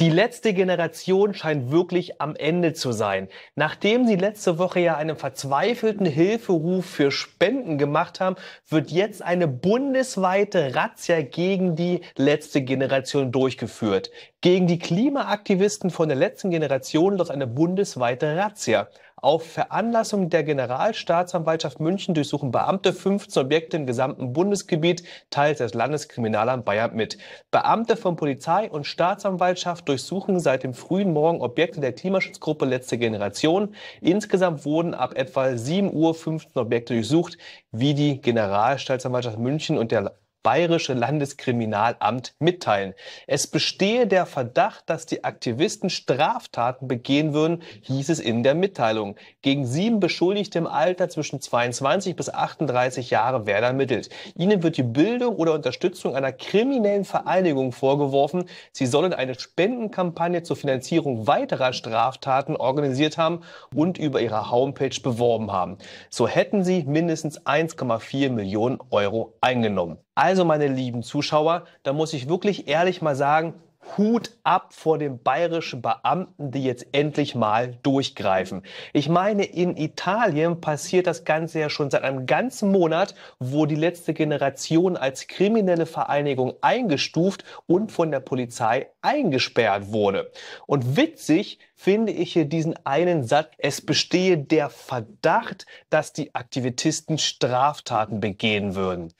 Die letzte Generation scheint wirklich am Ende zu sein. Nachdem sie letzte Woche ja einen verzweifelten Hilferuf für Spenden gemacht haben, wird jetzt eine bundesweite Razzia gegen die letzte Generation durchgeführt. Gegen die Klimaaktivisten von der letzten Generation läuft eine bundesweite Razzia. Auf Veranlassung der Generalstaatsanwaltschaft München durchsuchen Beamte 15 Objekte im gesamten Bundesgebiet, teils das Landeskriminalamt Bayern mit. Beamte von Polizei und Staatsanwaltschaft durchsuchen seit dem frühen Morgen Objekte der Klimaschutzgruppe Letzte Generation. Insgesamt wurden ab etwa 7 Uhr 15 Objekte durchsucht, wie die Generalstaatsanwaltschaft München und der Bayerische Landeskriminalamt mitteilen. Es bestehe der Verdacht, dass die Aktivisten Straftaten begehen würden, hieß es in der Mitteilung. Gegen sieben Beschuldigte im Alter zwischen 22 bis 38 Jahre werden ermittelt. Ihnen wird die Bildung oder Unterstützung einer kriminellen Vereinigung vorgeworfen. Sie sollen eine Spendenkampagne zur Finanzierung weiterer Straftaten organisiert haben und über ihre Homepage beworben haben. So hätten sie mindestens 1,4 Millionen Euro eingenommen. Also also, meine lieben Zuschauer, da muss ich wirklich ehrlich mal sagen, Hut ab vor den bayerischen Beamten, die jetzt endlich mal durchgreifen. Ich meine, in Italien passiert das Ganze ja schon seit einem ganzen Monat, wo die letzte Generation als kriminelle Vereinigung eingestuft und von der Polizei eingesperrt wurde. Und witzig finde ich hier diesen einen Satz, es bestehe der Verdacht, dass die Aktivitisten Straftaten begehen würden.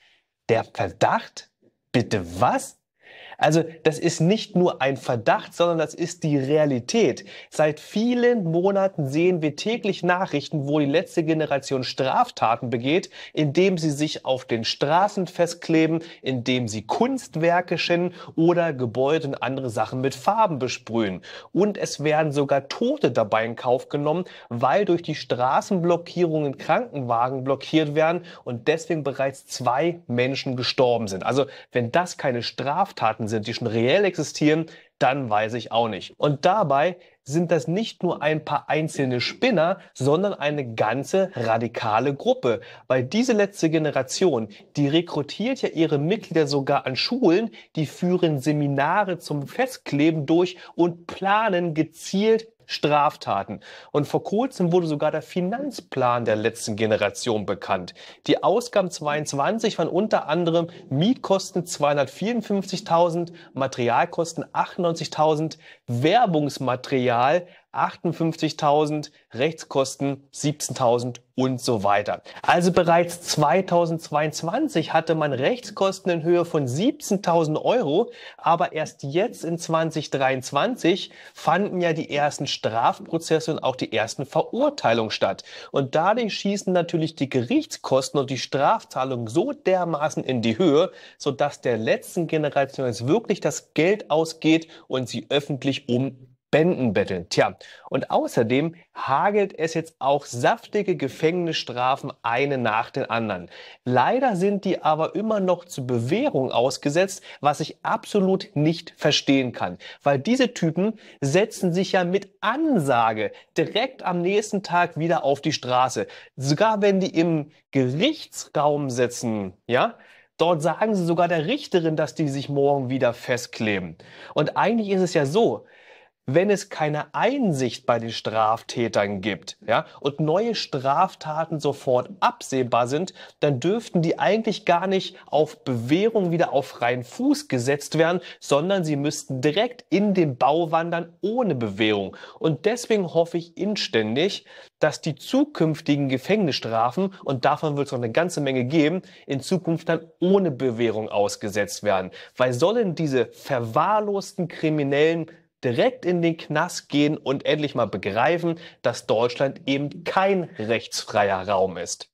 Der Verdacht? Bitte was? Also das ist nicht nur ein Verdacht, sondern das ist die Realität. Seit vielen Monaten sehen wir täglich Nachrichten, wo die letzte Generation Straftaten begeht, indem sie sich auf den Straßen festkleben, indem sie Kunstwerke schinden oder Gebäude und andere Sachen mit Farben besprühen. Und es werden sogar Tote dabei in Kauf genommen, weil durch die Straßenblockierungen Krankenwagen blockiert werden und deswegen bereits zwei Menschen gestorben sind. Also wenn das keine Straftaten Daten sind, die schon reell existieren, dann weiß ich auch nicht. Und dabei sind das nicht nur ein paar einzelne Spinner, sondern eine ganze radikale Gruppe. Weil diese letzte Generation, die rekrutiert ja ihre Mitglieder sogar an Schulen, die führen Seminare zum Festkleben durch und planen gezielt Straftaten. Und vor kurzem wurde sogar der Finanzplan der letzten Generation bekannt. Die Ausgaben 22 waren unter anderem Mietkosten 254.000, Materialkosten 98.000, Werbungsmaterial 58.000, Rechtskosten 17.000 und so weiter. Also bereits 2022 hatte man Rechtskosten in Höhe von 17.000 Euro, aber erst jetzt in 2023 fanden ja die ersten Strafprozesse und auch die ersten Verurteilungen statt. Und dadurch schießen natürlich die Gerichtskosten und die Strafzahlungen so dermaßen in die Höhe, sodass der letzten Generation jetzt wirklich das Geld ausgeht und sie öffentlich um Spenden betteln. Tja, und außerdem hagelt es jetzt auch saftige Gefängnisstrafen eine nach den anderen. Leider sind die aber immer noch zur Bewährung ausgesetzt, was ich absolut nicht verstehen kann, weil diese Typen setzen sich ja mit Ansage direkt am nächsten Tag wieder auf die Straße. Sogar wenn die im Gerichtsraum sitzen, ja, Dort sagen sie sogar der Richterin, dass die sich morgen wieder festkleben. Und eigentlich ist es ja so, wenn es keine Einsicht bei den Straftätern gibt ja, und neue Straftaten sofort absehbar sind, dann dürften die eigentlich gar nicht auf Bewährung wieder auf freien Fuß gesetzt werden, sondern sie müssten direkt in den Bau wandern ohne Bewährung. Und deswegen hoffe ich inständig, dass die zukünftigen Gefängnisstrafen, und davon wird es noch eine ganze Menge geben, in Zukunft dann ohne Bewährung ausgesetzt werden. Weil sollen diese verwahrlosten Kriminellen direkt in den Knast gehen und endlich mal begreifen, dass Deutschland eben kein rechtsfreier Raum ist.